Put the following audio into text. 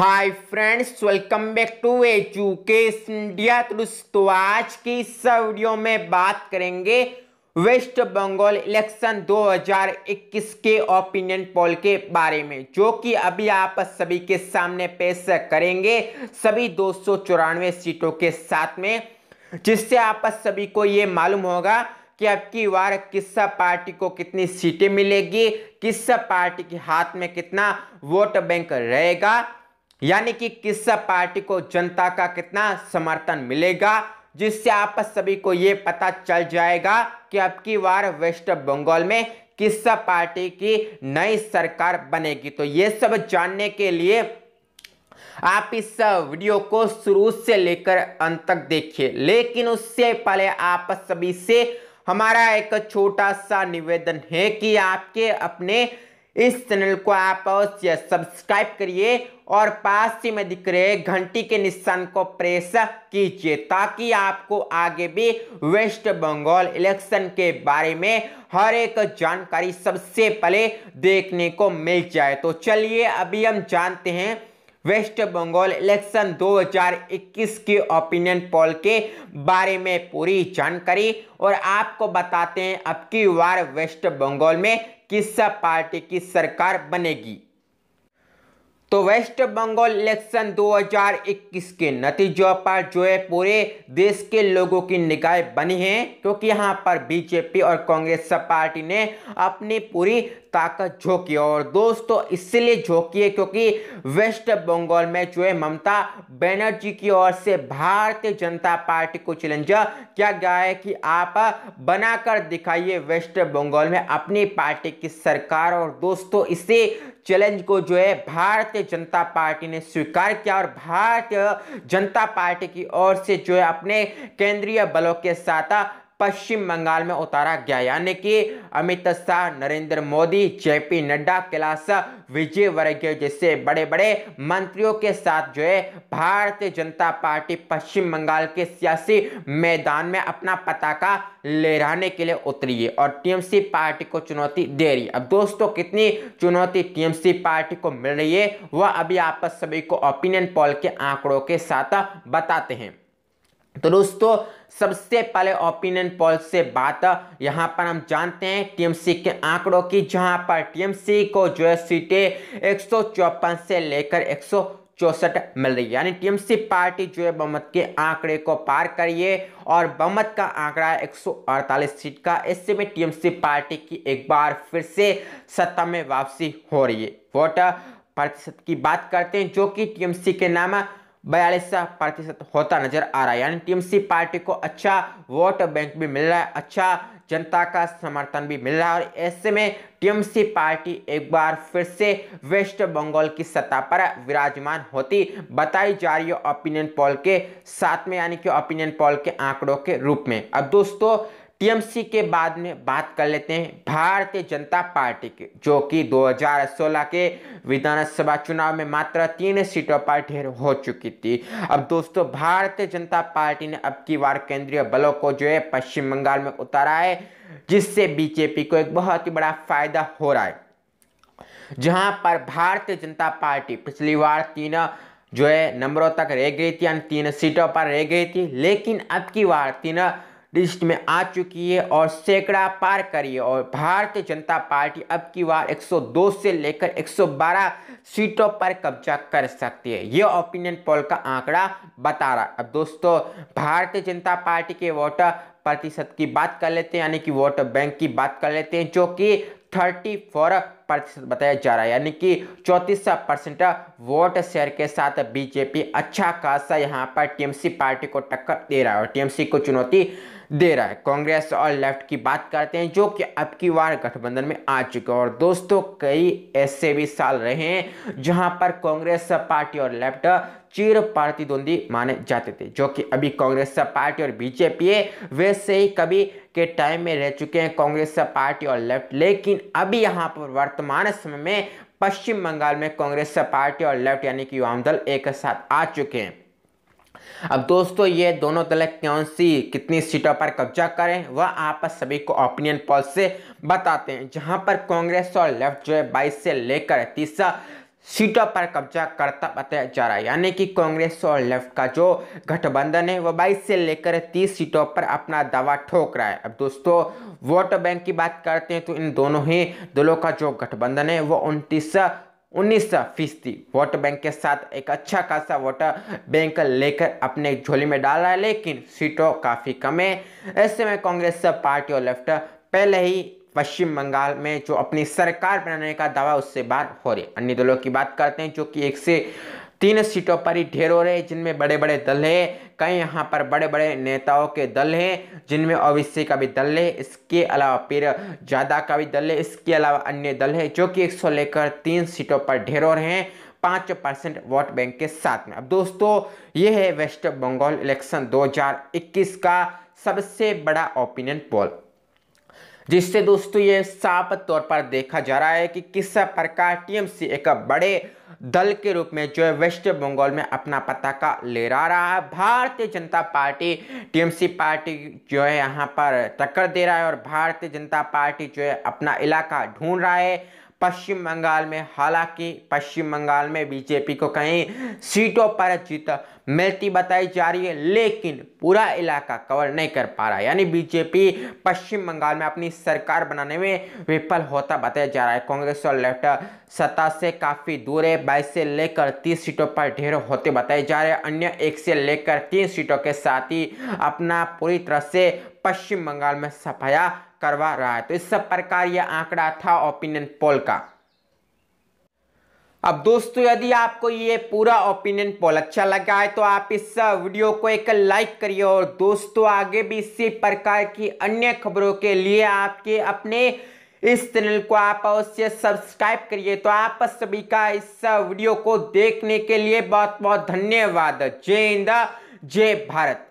hi friends welcome back to Education India तो दोस्तों आज की इस वीडियो में बात करेंगे वेस्ट बंगाल इलेक्शन 2021 के ओपिनियन पोल के बारे में जो कि अभी आप सभी के सामने पेश करेंगे सभी दो सीटों के साथ में जिससे आप सभी को ये मालूम होगा कि आपकी बार किस पार्टी को कितनी सीटें मिलेगी किस पार्टी के हाथ में कितना वोट बैंक रहेगा यानी कि किस पार्टी को जनता का कितना समर्थन मिलेगा जिससे आप सभी को ये पता चल जाएगा कि अब की बार वेस्ट बंगाल में किस पार्टी की नई सरकार बनेगी तो ये सब जानने के लिए आप इस वीडियो को शुरू से लेकर अंत तक देखिए लेकिन उससे पहले आप सभी से हमारा एक छोटा सा निवेदन है कि आपके अपने इस चैनल को आप अवश्य सब्सक्राइब करिए और पास ही में दिख रहे घंटी के निशान को प्रेस कीजिए ताकि आपको आगे भी वेस्ट बंगाल इलेक्शन के बारे में हर एक जानकारी सबसे पहले देखने को मिल जाए तो चलिए अभी हम जानते हैं वेस्ट बंगाल इलेक्शन 2021 के ओपिनियन पोल के बारे में पूरी जानकारी और आपको बताते हैं अब की बार वेस्ट बंगाल में किस पार्टी की सरकार बनेगी तो वेस्ट बंगाल इलेक्शन 2021 के नतीजों पर जो है पूरे देश के लोगों की निगाह बनी है क्योंकि यहाँ पर बीजेपी और कांग्रेस पार्टी ने अपनी पूरी ताकत झोंकी और दोस्तों इसलिए झोंकी है क्योंकि वेस्ट बंगाल में जो है ममता बनर्जी की ओर से भारतीय जनता पार्टी को चैलेंज किया गया है कि आप बनाकर दिखाइए वेस्ट बंगाल में अपनी पार्टी की सरकार और दोस्तों इसे चैलेंज को जो है भारतीय जनता पार्टी ने स्वीकार किया और भारतीय जनता पार्टी की ओर से जो है अपने केंद्रीय बलों के साथ पश्चिम बंगाल में उतारा गया यानी कि अमित शाह नरेंद्र मोदी जेपी नड्डा कैलाश विजय वर्गीय जैसे बड़े बड़े मंत्रियों के साथ जो है भारतीय जनता पार्टी पश्चिम बंगाल के सियासी मैदान में अपना पताका लहराने के लिए उतरी है और टीएमसी पार्टी को चुनौती दे रही है अब दोस्तों कितनी चुनौती टीएमसी पार्टी को मिल रही है वह अभी आप सभी को ओपिनियन पोल के आंकड़ों के साथ बताते हैं तो दोस्तों सबसे पहले ओपिनियन पोल से बात यहाँ पर हम जानते हैं टीएमसी के आंकड़ों की जहाँ पर टीएमसी को जो है सीटें एक से लेकर एक चौसठ मिल रही है यानी टीएमसी पार्टी जो है बहुमत के आंकड़े को पार करिए और बहुमत का आंकड़ा है अड़तालीस सीट का इससे में टीएमसी पार्टी की एक बार फिर से सत्ता में वापसी हो रही है वोट प्रतिशत की बात करते हैं जो कि टीएमसी के नाम बयालीस प्रतिशत होता नजर आ रहा है यानी टीएमसी पार्टी को अच्छा वोट बैंक भी मिल रहा है अच्छा जनता का समर्थन भी मिल रहा है और ऐसे में टीएमसी पार्टी एक बार फिर से वेस्ट बंगाल की सत्ता पर विराजमान होती बताई जा रही है ओपिनियन पोल के साथ में यानी कि ओपिनियन पोल के आंकड़ों के रूप में अब दोस्तों टीएमसी के बाद में बात कर लेते हैं भारतीय जनता पार्टी की जो कि 2016 के विधानसभा चुनाव में मात्र तीन सीटों पर ढेर हो चुकी थी अब दोस्तों भारतीय जनता पार्टी ने अब की बार केंद्रीय बलों को जो है पश्चिम बंगाल में उतारा है जिससे बीजेपी को एक बहुत ही बड़ा फायदा हो रहा है जहां पर भारतीय जनता पार्टी पिछली बार तीन जो है नंबरों तक रह गई थी यानी तीन सीटों पर रह गई थी लेकिन अब की बार तीन लिस्ट में आ चुकी है और सैकड़ा पार करी है और भारतीय जनता पार्टी अब की बार 102 से लेकर 112 सीटों पर कब्जा कर सकती है ये ओपिनियन पोल का आंकड़ा बता रहा है अब दोस्तों भारतीय जनता पार्टी के वोटर प्रतिशत की बात कर लेते हैं यानी कि वोटर बैंक की बात कर लेते हैं जो कि थर्टी फोर प्रतिशत बताया जा रहा है यानी कि चौंतीस परसेंट वोट शेयर के साथ बीजेपी अच्छा खासा यहाँ पर टीएमसी पार्टी को टक्कर दे रहा है और टीएमसी को चुनौती दे रहा है कांग्रेस और लेफ्ट की बात करते हैं जो कि अब की बार गठबंधन में आ चुके और दोस्तों कई ऐसे भी साल रहे हैं जहां पर कांग्रेस पार्टी और लेफ्ट चीर प्रतिद्वंदी माने जाते थे जो कि अभी कांग्रेस पार्टी और बीजेपी वैसे ही कभी के टाइम में रह चुके हैं कांग्रेस पार्टी और लेफ्ट लेकिन अभी यहाँ पर वर्तमान वर्तमान समय में पश्चिम बंगाल में कांग्रेस पार्टी और लेफ्ट यानी कि युवाम दल एक साथ आ चुके हैं अब दोस्तों ये दोनों दल कौन सी कितनी सीटों पर कब्जा करें वह आप सभी को ओपिनियन पॉल से बताते हैं जहां पर कांग्रेस और लेफ्ट जो है बाईस से लेकर तीसरा सीटों पर कब्जा करता बताया जा रहा है यानी कि कांग्रेस और लेफ्ट का जो गठबंधन है वह 22 से लेकर 30 सीटों पर अपना दावा ठोक रहा है अब दोस्तों वोट बैंक की बात करते हैं तो इन दोनों ही दलों का जो गठबंधन है वो उनतीस उन्नीस फीसदी वोट बैंक के साथ एक अच्छा खासा वोट बैंक लेकर अपने झोली में डाल रहा है लेकिन सीटों काफ़ी कम है ऐसे में कांग्रेस पार्टी और लेफ्ट पहले ही पश्चिम बंगाल में जो अपनी सरकार बनाने का दावा उससे बाहर हो रही अन्य दलों की बात करते हैं जो कि एक से तीन सीटों पर ही ढेर हो रहे जिनमें बड़े बड़े दल हैं कई यहाँ पर बड़े बड़े नेताओं के दल हैं जिनमें ओवीसी का भी दल है इसके अलावा पीर जादा का भी दल है इसके अलावा अन्य दल है जो कि सौ लेकर तीन सीटों पर ढेर हो रहे हैं पाँच परसेंट वोट बैंक के साथ में अब दोस्तों ये है वेस्ट बंगाल इलेक्शन 2021 का सबसे बड़ा ओपिनियन पोल जिससे दोस्तों ये साफ तौर पर देखा जा रहा है कि किस प्रकार टीएमसी एक बड़े दल के रूप में जो है वेस्ट बंगाल में अपना पताका लेरा रहा है भारतीय जनता पार्टी टीएमसी पार्टी जो है यहाँ पर टक्कर दे रहा है और भारतीय जनता पार्टी जो है अपना इलाका ढूंढ रहा है पश्चिम बंगाल में हालांकि पश्चिम बंगाल में बीजेपी को कहीं सीटों पर जीत मिलती बताई जा रही है लेकिन पूरा इलाका कवर नहीं कर पा रहा यानी बीजेपी पश्चिम बंगाल में अपनी सरकार बनाने में विफल होता बताया जा रहा है कांग्रेस और लेफ्ट सत्ता से काफ़ी दूर है बाईस से लेकर तीस सीटों पर ढेर होते बताए जा रहे हैं अन्य एक से लेकर तीन सीटों के साथ ही अपना पूरी तरह से पश्चिम बंगाल में सफाया करवा रहा है तो इस सब प्रकार यह आंकड़ा था ओपिनियन पोल का अब दोस्तों यदि आपको ये पूरा ओपिनियन पोल अच्छा लगा है तो आप इस वीडियो को एक लाइक करिए और दोस्तों आगे भी इसी प्रकार की अन्य खबरों के लिए आपके अपने इस चैनल को आप अवश्य सब्सक्राइब करिए तो आप सभी का इस वीडियो को देखने के लिए बहुत बहुत धन्यवाद जय हिंद जय भारत